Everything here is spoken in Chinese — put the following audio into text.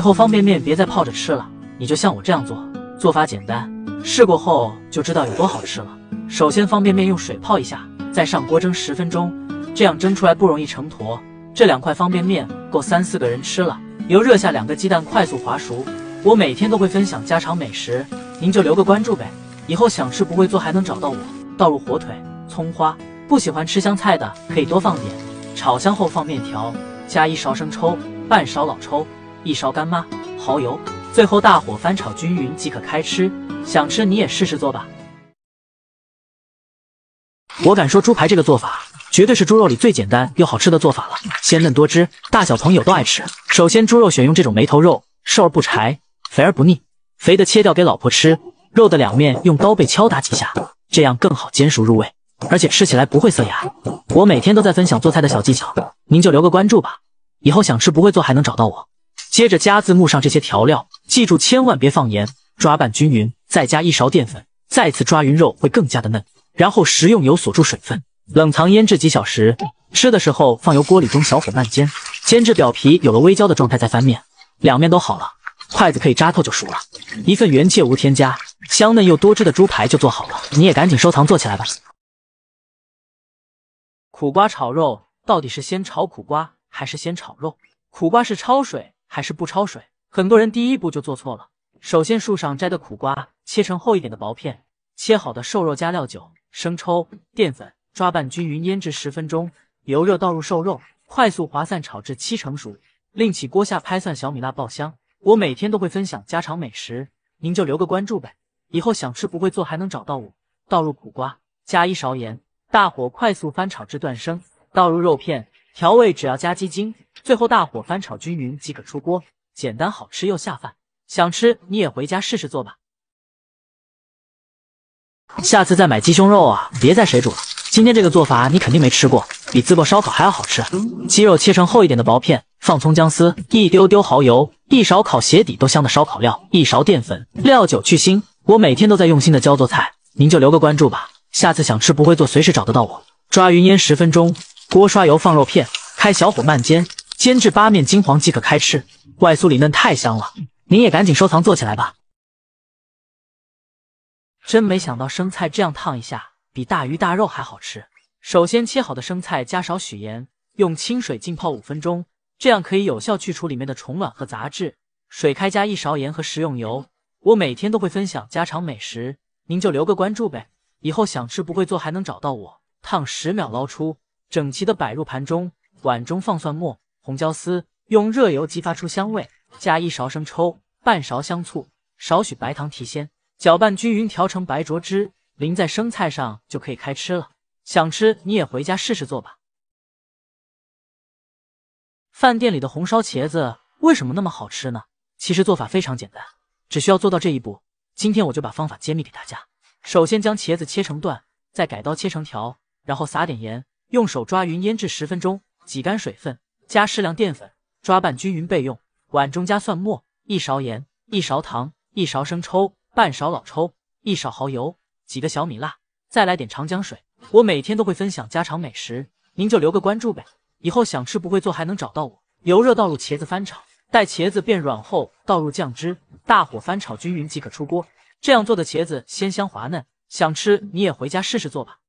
以后方便面别再泡着吃了，你就像我这样做，做法简单，试过后就知道有多好吃了。首先方便面用水泡一下，再上锅蒸十分钟，这样蒸出来不容易成坨。这两块方便面够三四个人吃了。油热下两个鸡蛋，快速滑熟。我每天都会分享家常美食，您就留个关注呗。以后想吃不会做还能找到我。倒入火腿、葱花，不喜欢吃香菜的可以多放点，炒香后放面条，加一勺生抽，半勺老抽。一勺干妈，蚝油，最后大火翻炒均匀即可开吃。想吃你也试试做吧。我敢说，猪排这个做法绝对是猪肉里最简单又好吃的做法了，鲜嫩多汁，大小朋友都爱吃。首先，猪肉选用这种没头肉，瘦而不柴，肥而不腻，肥的切掉给老婆吃，肉的两面用刀背敲打几下，这样更好煎熟入味，而且吃起来不会塞牙。我每天都在分享做菜的小技巧，您就留个关注吧，以后想吃不会做还能找到我。接着加字幕上这些调料，记住千万别放盐，抓拌均匀，再加一勺淀粉，再次抓匀肉会更加的嫩。然后食用油锁住水分，冷藏腌制几小时。吃的时候放油锅里中小火慢煎，煎至表皮有了微焦的状态再翻面，两面都好了，筷子可以扎透就熟了。一份原切无添加，香嫩又多汁的猪排就做好了，你也赶紧收藏做起来吧。苦瓜炒肉到底是先炒苦瓜还是先炒肉？苦瓜是焯水。还是不焯水，很多人第一步就做错了。首先，树上摘的苦瓜切成厚一点的薄片，切好的瘦肉加料酒、生抽、淀粉抓拌均匀，腌制十分钟。油热倒入瘦肉，快速滑散炒至七成熟。另起锅下拍蒜小米辣爆香。我每天都会分享家常美食，您就留个关注呗，以后想吃不会做还能找到我。倒入苦瓜，加一勺盐，大火快速翻炒至断生，倒入肉片调味，只要加鸡精。最后大火翻炒均匀即可出锅，简单好吃又下饭，想吃你也回家试试做吧。下次再买鸡胸肉啊，别再水煮了，今天这个做法你肯定没吃过，比淄博烧烤还要好吃。鸡肉切成厚一点的薄片，放葱姜丝，一丢丢蚝油，一勺烤鞋底都香的烧烤料，一勺淀粉，料酒去腥。我每天都在用心的教做菜，您就留个关注吧，下次想吃不会做，随时找得到我。抓匀腌十分钟，锅刷油放肉片，开小火慢煎。煎至八面金黄即可开吃，外酥里嫩，太香了！您也赶紧收藏做起来吧。真没想到生菜这样烫一下，比大鱼大肉还好吃。首先切好的生菜加少许盐，用清水浸泡五分钟，这样可以有效去除里面的虫卵和杂质。水开加一勺盐和食用油。我每天都会分享家常美食，您就留个关注呗，以后想吃不会做还能找到我。烫十秒捞出，整齐的摆入盘中。碗中放蒜末。红椒丝用热油激发出香味，加一勺生抽，半勺香醋，少许白糖提鲜，搅拌均匀调成白灼汁，淋在生菜上就可以开吃了。想吃你也回家试试做吧。饭店里的红烧茄子为什么那么好吃呢？其实做法非常简单，只需要做到这一步。今天我就把方法揭秘给大家。首先将茄子切成段，再改刀切成条，然后撒点盐，用手抓匀腌制十分钟，挤干水分。加适量淀粉，抓拌均匀备用。碗中加蒜末，一勺盐，一勺糖，一勺生抽，半勺老抽，一勺蚝油，几个小米辣，再来点长江水。我每天都会分享家常美食，您就留个关注呗，以后想吃不会做还能找到我。油热倒入茄子翻炒，待茄子变软后倒入酱汁，大火翻炒均匀即可出锅。这样做的茄子鲜香滑嫩，想吃你也回家试试做吧。